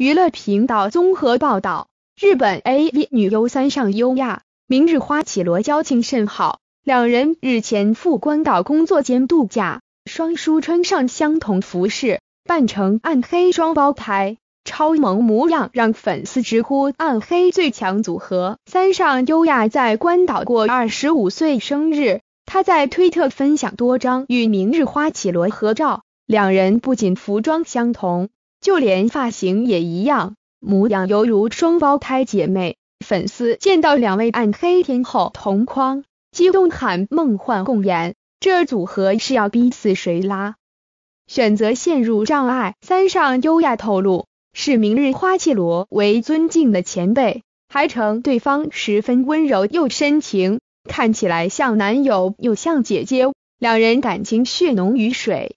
娱乐频道综合报道：日本 AV 女优三上优亚、明日花绮罗交情甚好，两人日前赴关岛工作间度假，双双穿上相同服饰，扮成暗黑双胞胎，超萌模样让粉丝直呼“暗黑最强组合”。三上优亚在关岛过二十五岁生日，她在推特分享多张与明日花绮罗合照，两人不仅服装相同。就连发型也一样，模样犹如双胞胎姐妹。粉丝见到两位暗黑天后同框，激动喊“梦幻共演”，这组合是要逼死谁啦？选择陷入障碍。三上优亚透露，是明日花绮罗为尊敬的前辈，还称对方十分温柔又深情，看起来像男友又像姐姐，两人感情血浓于水。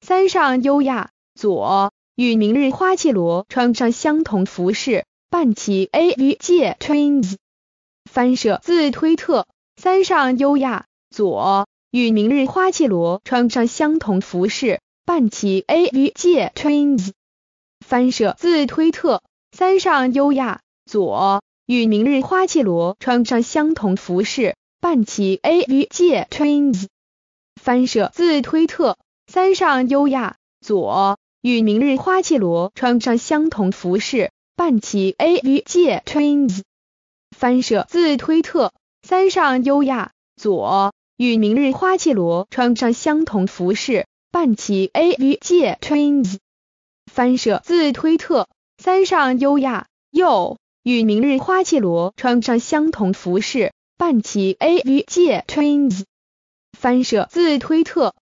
三上优雅左。与明日花绮罗穿上相同服饰，扮起 AV 界 twins，翻摄自推特。三上优雅左。与明日花绮罗穿上相同服饰，扮起 AV 界 twins，翻摄自推特。三上优雅左。与明日花绮罗穿上相同服饰，扮起 AV 界 twins，翻摄自推特。三上优雅左。与明日花绮罗穿上相同服饰，扮起 AV 界 twins，翻摄自推特。三上优雅左与明日花绮罗穿上相同服饰，扮起 AV 界 twins，翻摄自推特。三上优雅右与明日花绮罗穿上相同服饰，扮起 AV 界 twins，翻摄自推特。